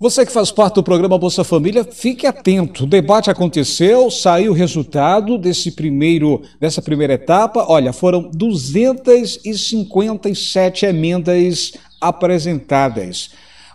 Você que faz parte do programa Bolsa Família, fique atento. O debate aconteceu, saiu o resultado desse primeiro, dessa primeira etapa. Olha, foram 257 emendas apresentadas.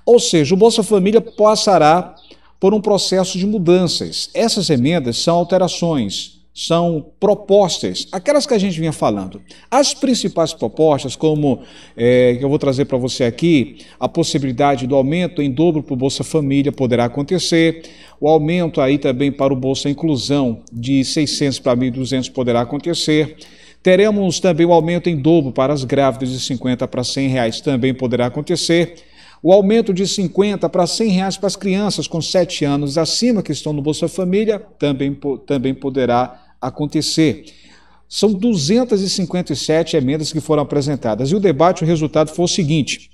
Ou seja, o Bolsa Família passará por um processo de mudanças. Essas emendas são alterações são propostas, aquelas que a gente vinha falando. As principais propostas, como é, eu vou trazer para você aqui, a possibilidade do aumento em dobro para o Bolsa Família poderá acontecer, o aumento aí também para o Bolsa Inclusão de 600 para 1.200 poderá acontecer, teremos também o aumento em dobro para as grávidas de 50 para 100 reais também poderá acontecer, o aumento de 50 para 100 reais para as crianças com 7 anos acima que estão no Bolsa Família também, também poderá acontecer acontecer. São 257 emendas que foram apresentadas. E o debate, o resultado foi o seguinte.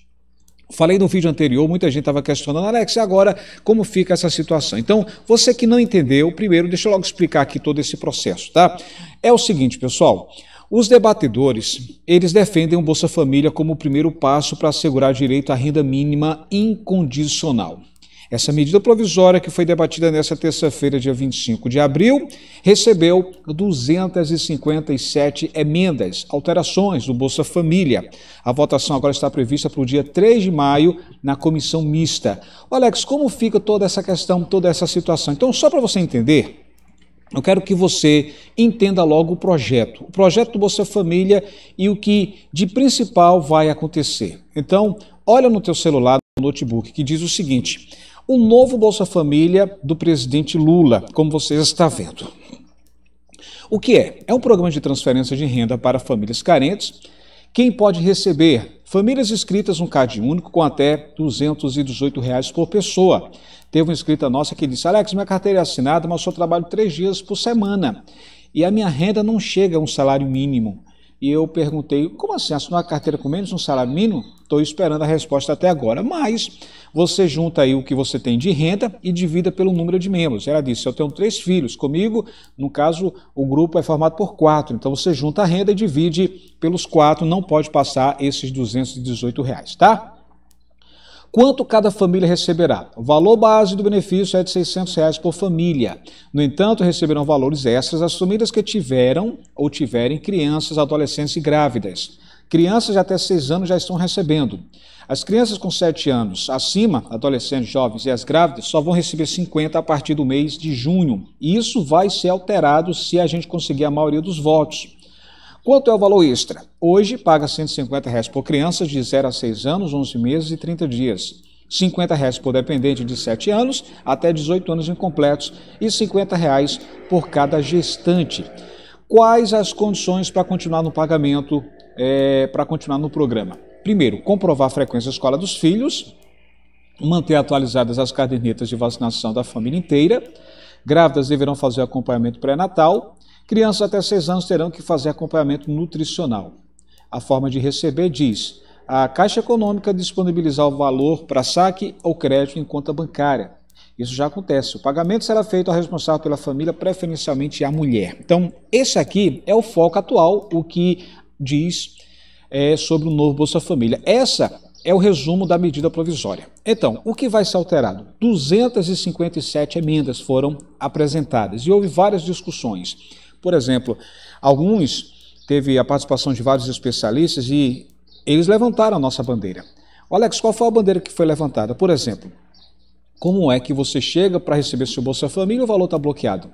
Falei no vídeo anterior, muita gente estava questionando, Alex, e agora como fica essa situação? Então, você que não entendeu, primeiro, deixa eu logo explicar aqui todo esse processo, tá? É o seguinte, pessoal. Os debatedores, eles defendem o Bolsa Família como o primeiro passo para assegurar direito à renda mínima incondicional. Essa medida provisória, que foi debatida nesta terça-feira, dia 25 de abril, recebeu 257 emendas, alterações do Bolsa Família. A votação agora está prevista para o dia 3 de maio na comissão mista. Alex, como fica toda essa questão, toda essa situação? Então, só para você entender. Eu quero que você entenda logo o projeto, o projeto do Bolsa Família e o que de principal vai acontecer. Então, olha no teu celular, no notebook, que diz o seguinte: o novo Bolsa Família do presidente Lula, como vocês estão vendo. O que é? É um programa de transferência de renda para famílias carentes. Quem pode receber? Famílias inscritas no CAD único com até R$ 218 reais por pessoa. Teve uma inscrita nossa que disse: Alex, minha carteira é assinada, mas só trabalho três dias por semana e a minha renda não chega a um salário mínimo. E eu perguntei, como assim? Assinar a carteira com menos um salário mínimo? Estou esperando a resposta até agora. Mas você junta aí o que você tem de renda e divida pelo número de membros. Ela disse, eu tenho três filhos. Comigo, no caso, o grupo é formado por quatro. Então você junta a renda e divide pelos quatro. Não pode passar esses 218 reais, tá? Quanto cada família receberá? O valor base do benefício é de R$ 600 reais por família. No entanto, receberão valores extras as famílias que tiveram ou tiverem crianças, adolescentes e grávidas. Crianças de até 6 anos já estão recebendo. As crianças com 7 anos acima, adolescentes, jovens e as grávidas, só vão receber 50 a partir do mês de junho. E isso vai ser alterado se a gente conseguir a maioria dos votos. Quanto é o valor extra? Hoje paga R$ 150,00 por crianças de 0 a 6 anos, 11 meses e 30 dias. R$ 50,00 por dependente de 7 anos até 18 anos incompletos e R$ 50,00 por cada gestante. Quais as condições para continuar no pagamento, é, para continuar no programa? Primeiro, comprovar a frequência escola dos filhos, manter atualizadas as cadernetas de vacinação da família inteira, Grávidas deverão fazer acompanhamento pré-natal. Crianças até 6 anos terão que fazer acompanhamento nutricional. A forma de receber diz: a Caixa Econômica disponibilizar o valor para saque ou crédito em conta bancária. Isso já acontece. O pagamento será feito ao responsável pela família, preferencialmente à mulher. Então, esse aqui é o foco atual, o que diz é, sobre o novo Bolsa Família. Essa é o resumo da medida provisória. Então, o que vai ser alterado? 257 emendas foram apresentadas e houve várias discussões. Por exemplo, alguns teve a participação de vários especialistas e eles levantaram a nossa bandeira. O Alex, qual foi a bandeira que foi levantada? Por exemplo, como é que você chega para receber seu Bolsa Família e o valor está bloqueado?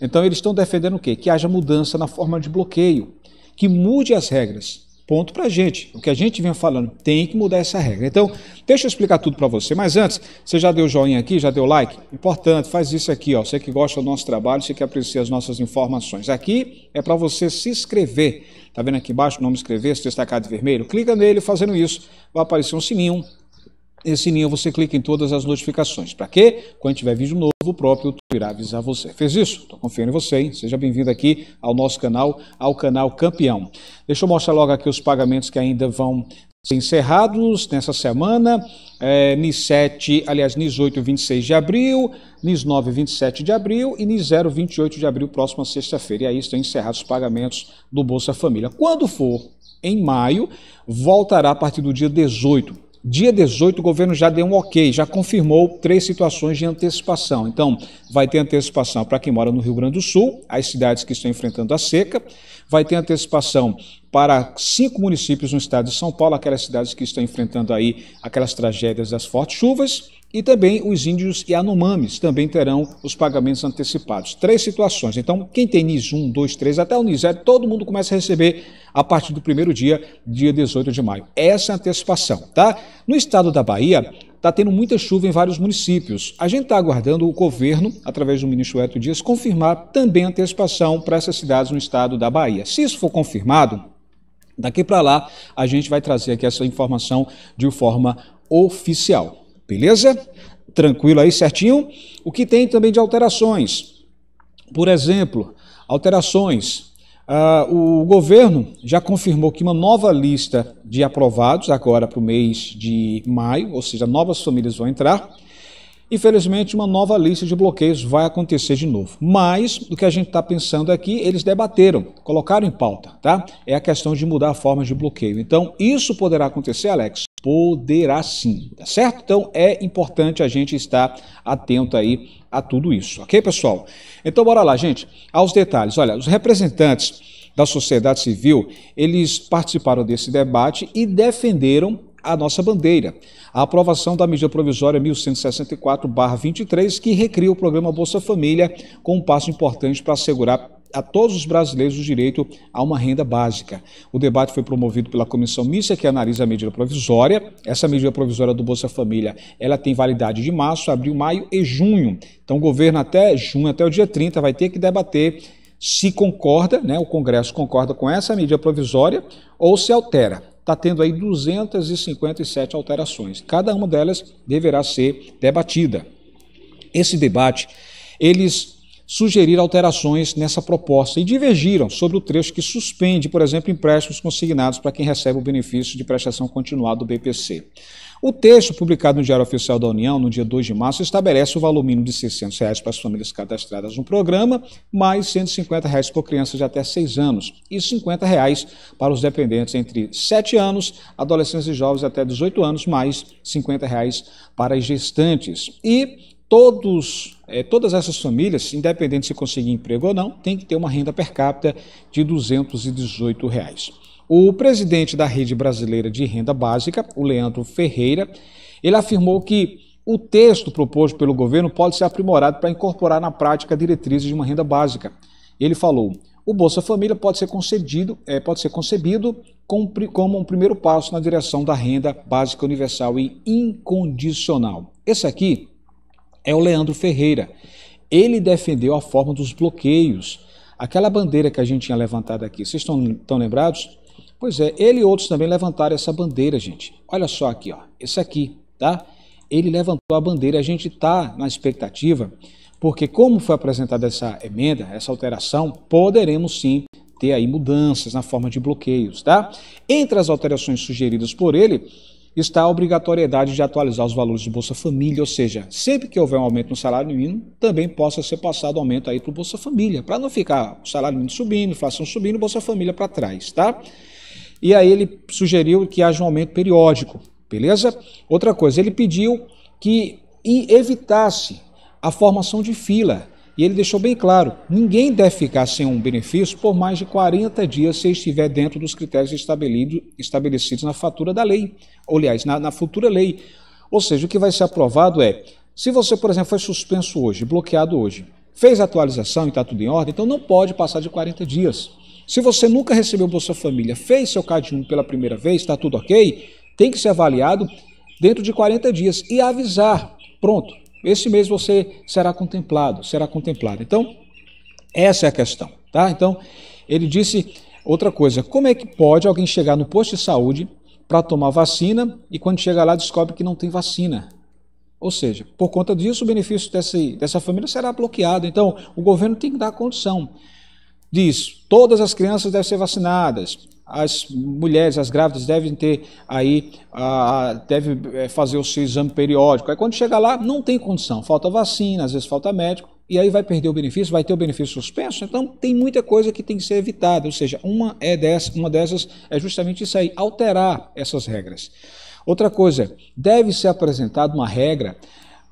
Então, eles estão defendendo o quê? Que haja mudança na forma de bloqueio, que mude as regras ponto para a gente. O que a gente vem falando, tem que mudar essa regra. Então, deixa eu explicar tudo para você. Mas antes, você já deu joinha aqui, já deu like? Importante, faz isso aqui, ó. Você que gosta do nosso trabalho, você que aprecia as nossas informações. Aqui é para você se inscrever. Tá vendo aqui embaixo o nome inscrever-se destacar de vermelho? Clica nele fazendo isso. Vai aparecer um sininho esse sininho você clica em todas as notificações. Para quê? Quando tiver vídeo novo, o próprio YouTube irá avisar você. Fez isso? Estou confiando em você, hein? Seja bem-vindo aqui ao nosso canal, ao canal Campeão. Deixa eu mostrar logo aqui os pagamentos que ainda vão encerrados nessa semana, é, NIS 7, aliás, NIS 8, 26 de abril, NIS 9, 27 de abril e NIS 0, 28 de abril, próxima sexta-feira. E aí estão encerrados os pagamentos do Bolsa Família. Quando for em maio, voltará a partir do dia 18 Dia 18, o governo já deu um ok, já confirmou três situações de antecipação. Então, vai ter antecipação para quem mora no Rio Grande do Sul, as cidades que estão enfrentando a seca, vai ter antecipação para cinco municípios no estado de São Paulo, aquelas cidades que estão enfrentando aí aquelas tragédias das fortes chuvas, e também os índios e Anomamis também terão os pagamentos antecipados. Três situações. Então, quem tem NIS 1, 2, 3 até o NIS todo mundo começa a receber a partir do primeiro dia, dia 18 de maio. Essa é a antecipação, tá? No estado da Bahia, está tendo muita chuva em vários municípios. A gente está aguardando o governo, através do ministro Eto Dias, confirmar também a antecipação para essas cidades no estado da Bahia. Se isso for confirmado, Daqui para lá, a gente vai trazer aqui essa informação de forma oficial. Beleza? Tranquilo aí, certinho? O que tem também de alterações? Por exemplo, alterações. Uh, o governo já confirmou que uma nova lista de aprovados, agora para o mês de maio, ou seja, novas famílias vão entrar. Infelizmente, uma nova lista de bloqueios vai acontecer de novo. Mas o que a gente está pensando aqui, é eles debateram, colocaram em pauta, tá? É a questão de mudar a forma de bloqueio. Então, isso poderá acontecer, Alex? Poderá sim, tá certo? Então, é importante a gente estar atento aí a tudo isso, ok, pessoal? Então, bora lá, gente, aos detalhes. Olha, os representantes da sociedade civil, eles participaram desse debate e defenderam a nossa bandeira. A aprovação da medida provisória 1164-23, que recria o programa Bolsa Família, com um passo importante para assegurar a todos os brasileiros o direito a uma renda básica. O debate foi promovido pela comissão mista que analisa a medida provisória. Essa medida provisória do Bolsa Família, ela tem validade de março, abril, maio e junho. Então o governo até junho, até o dia 30 vai ter que debater se concorda, né, o Congresso concorda com essa medida provisória ou se altera está tendo aí 257 alterações. Cada uma delas deverá ser debatida. Esse debate, eles sugerir alterações nessa proposta e divergiram sobre o trecho que suspende, por exemplo, empréstimos consignados para quem recebe o benefício de prestação continuada do BPC. O texto, publicado no Diário Oficial da União, no dia 2 de março, estabelece o valor mínimo de R$ 600 reais para as famílias cadastradas no programa, mais R$ 150 reais por crianças de até 6 anos e R$ reais para os dependentes entre 7 anos, adolescentes e jovens até 18 anos, mais R$ reais para as gestantes. E todos é, todas essas famílias, independente se conseguir emprego ou não, tem que ter uma renda per capita de R$ 218. Reais. O presidente da Rede Brasileira de Renda Básica, o Leandro Ferreira, ele afirmou que o texto proposto pelo governo pode ser aprimorado para incorporar na prática diretrizes de uma renda básica. Ele falou: o Bolsa Família pode ser concedido, é, pode ser concebido como um primeiro passo na direção da renda básica universal e incondicional. Esse aqui é o Leandro Ferreira. Ele defendeu a forma dos bloqueios, aquela bandeira que a gente tinha levantado aqui. Vocês estão, estão lembrados? Pois é, ele e outros também levantaram essa bandeira, gente. Olha só aqui, ó. Esse aqui, tá? Ele levantou a bandeira. A gente está na expectativa, porque como foi apresentada essa emenda, essa alteração, poderemos sim ter aí mudanças na forma de bloqueios, tá? Entre as alterações sugeridas por ele, está a obrigatoriedade de atualizar os valores do Bolsa Família, ou seja, sempre que houver um aumento no salário mínimo, também possa ser passado aumento aí para o Bolsa Família, para não ficar o salário mínimo subindo, inflação subindo, Bolsa Família para trás, tá? E aí ele sugeriu que haja um aumento periódico, beleza? Outra coisa, ele pediu que evitasse a formação de fila e ele deixou bem claro: ninguém deve ficar sem um benefício por mais de 40 dias se estiver dentro dos critérios estabelecidos na fatura da lei, ou, aliás, na, na futura lei. Ou seja, o que vai ser aprovado é: se você, por exemplo, foi suspenso hoje, bloqueado hoje, fez atualização e está tudo em ordem, então não pode passar de 40 dias. Se você nunca recebeu Bolsa Família, fez seu CAD1 pela primeira vez, está tudo ok, tem que ser avaliado dentro de 40 dias e avisar. Pronto, esse mês você será contemplado, será contemplado. Então, essa é a questão, tá? Então, ele disse outra coisa: como é que pode alguém chegar no posto de saúde para tomar vacina e quando chega lá descobre que não tem vacina? Ou seja, por conta disso, o benefício dessa dessa família será bloqueado. Então, o governo tem que dar condição. Diz: todas as crianças devem ser vacinadas, as mulheres, as grávidas devem ter aí, ah, deve é, fazer o seu exame periódico. Aí quando chega lá, não tem condição, falta vacina, às vezes falta médico, e aí vai perder o benefício, vai ter o benefício suspenso. Então tem muita coisa que tem que ser evitada, ou seja, uma, é dessa, uma dessas é justamente isso aí, alterar essas regras. Outra coisa, deve ser apresentada uma regra,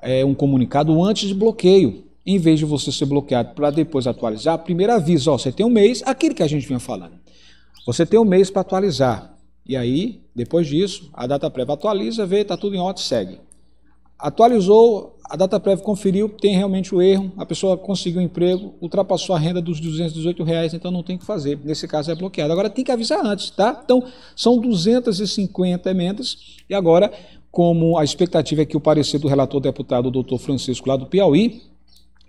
é, um comunicado antes de bloqueio. Em vez de você ser bloqueado para depois atualizar, primeiro avisa, ó, você tem um mês, aquilo que a gente vinha falando. Você tem um mês para atualizar. E aí, depois disso, a data prévia atualiza, vê, está tudo em ordem, segue. Atualizou, a data prévia conferiu, tem realmente o erro, a pessoa conseguiu um emprego, ultrapassou a renda dos 218 reais, então não tem o que fazer. Nesse caso é bloqueado. Agora tem que avisar antes, tá? Então, são 250 emendas e agora, como a expectativa é que o parecer do relator deputado doutor Francisco lá do Piauí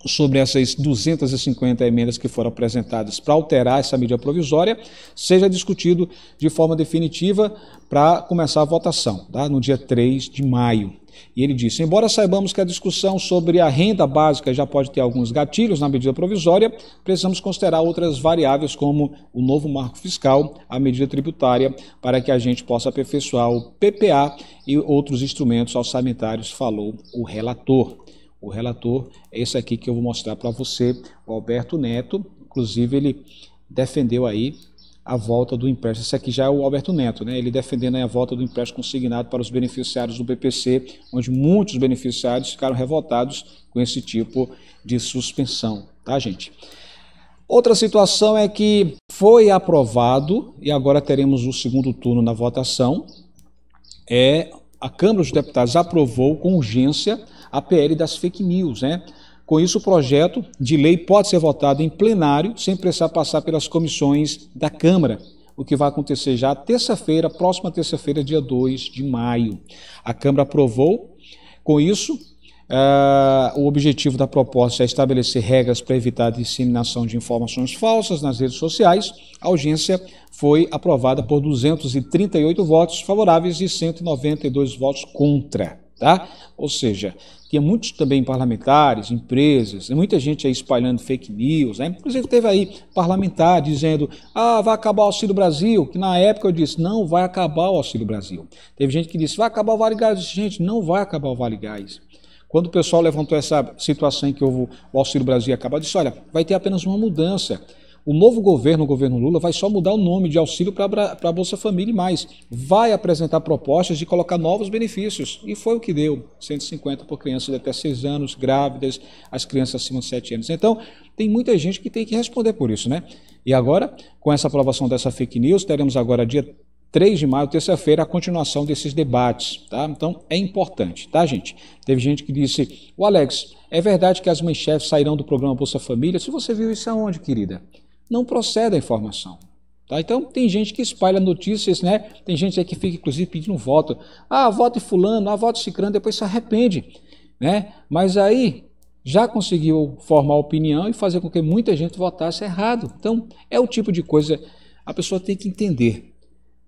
sobre essas 250 emendas que foram apresentadas para alterar essa medida provisória seja discutido de forma definitiva para começar a votação, tá? no dia 3 de maio. E ele disse: embora saibamos que a discussão sobre a renda básica já pode ter alguns gatilhos na medida provisória, precisamos considerar outras variáveis como o novo marco fiscal, a medida tributária, para que a gente possa aperfeiçoar o PPA e outros instrumentos orçamentários, falou o relator o relator, é esse aqui que eu vou mostrar para você, o Alberto Neto, inclusive ele defendeu aí a volta do empréstimo. Esse aqui já é o Alberto Neto, né? ele defendendo a volta do empréstimo consignado para os beneficiários do PPC, onde muitos beneficiários ficaram revoltados com esse tipo de suspensão, tá gente? Outra situação é que foi aprovado, e agora teremos o segundo turno na votação, é a Câmara dos Deputados aprovou com urgência a PL das fake news, né? Com isso, o projeto de lei pode ser votado em plenário sem precisar passar pelas comissões da Câmara, o que vai acontecer já terça-feira, próxima terça-feira, dia 2 de maio. A Câmara aprovou. Com isso, Uh, o objetivo da proposta é estabelecer regras para evitar a disseminação de informações falsas nas redes sociais. A urgência foi aprovada por 238 votos favoráveis e 192 votos contra. Tá? Ou seja, tinha muitos também parlamentares, empresas, né, muita gente aí espalhando fake news, né? Inclusive teve aí parlamentar dizendo, ah, vai acabar o Auxílio Brasil, que na época eu disse, não vai acabar o Auxílio Brasil. Teve gente que disse, vai acabar o Vale Gás. Eu disse, gente, não vai acabar o Vale Gás. Quando o pessoal levantou essa situação em que o Auxílio Brasil acabou, disse: olha, vai ter apenas uma mudança. O novo governo, o governo Lula, vai só mudar o nome de auxílio para a Bolsa Família e mais. Vai apresentar propostas de colocar novos benefícios. E foi o que deu: 150 por crianças de até 6 anos, grávidas, as crianças acima de 7 anos. Então, tem muita gente que tem que responder por isso, né? E agora, com essa aprovação dessa fake news, teremos agora dia 3 de maio, terça-feira, a continuação desses debates, tá? Então é importante, tá, gente? Teve gente que disse: "O Alex, é verdade que as mães chefes sairão do programa Bolsa Família? Se você viu isso aonde, querida? Não procede a informação. Tá? Então tem gente que espalha notícias, né? Tem gente que fica inclusive pedindo voto. Ah, voto fulano, ah, voto cicrano, depois se arrepende, né? Mas aí já conseguiu formar opinião e fazer com que muita gente votasse errado. Então é o tipo de coisa a pessoa tem que entender,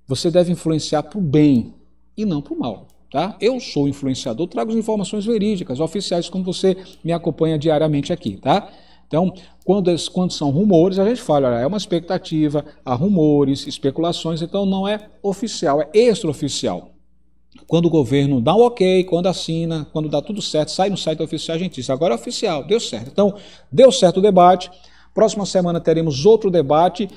você deve influenciar para o bem e não para o mal. Tá? Eu sou influenciador, trago as informações verídicas, oficiais, como você me acompanha diariamente aqui. Tá? Então, quando, quando são rumores, a gente fala, olha, é uma expectativa, há rumores, especulações, então não é oficial, é extraoficial. Quando o governo dá um ok, quando assina, quando dá tudo certo, sai no site oficial, a gente diz, agora é oficial, deu certo. Então, deu certo o debate. Próxima semana teremos outro debate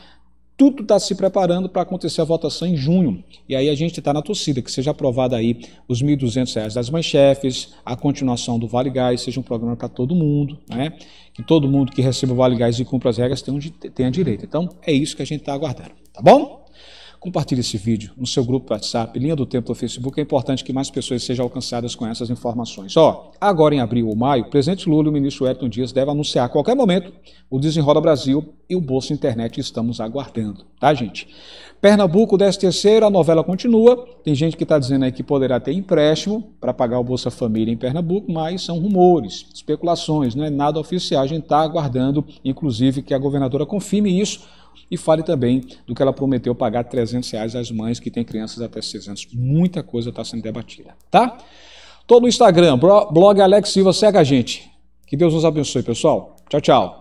tudo está se preparando para acontecer a votação em junho. E aí a gente está na torcida, que seja aprovada aí os R$ 1.200 das chefes, a continuação do Vale Gás, seja um programa para todo mundo, né? Que todo mundo que receba o Vale Gás e cumpra as regras tenha, tenha direito. Então, é isso que a gente está aguardando, tá bom? Compartilhe esse vídeo no seu grupo WhatsApp, linha do tempo do Facebook. É importante que mais pessoas sejam alcançadas com essas informações. Ó, agora em abril ou maio, o presidente Lula e o ministro Edson Dias devem anunciar a qualquer momento o Desenrola Brasil e o Bolsa Internet. Estamos aguardando, tá, gente? Pernambuco, 13 a novela continua. Tem gente que está dizendo aí que poderá ter empréstimo para pagar o Bolsa Família em Pernambuco, mas são rumores, especulações, não é nada oficial. A gente está aguardando, inclusive, que a governadora confirme isso e fale também do que ela prometeu pagar 300 reais às mães que têm crianças até 6 anos. Muita coisa está sendo debatida, tá? Todo o Instagram, blog Alex Silva, segue a gente. Que Deus nos abençoe, pessoal. Tchau, tchau.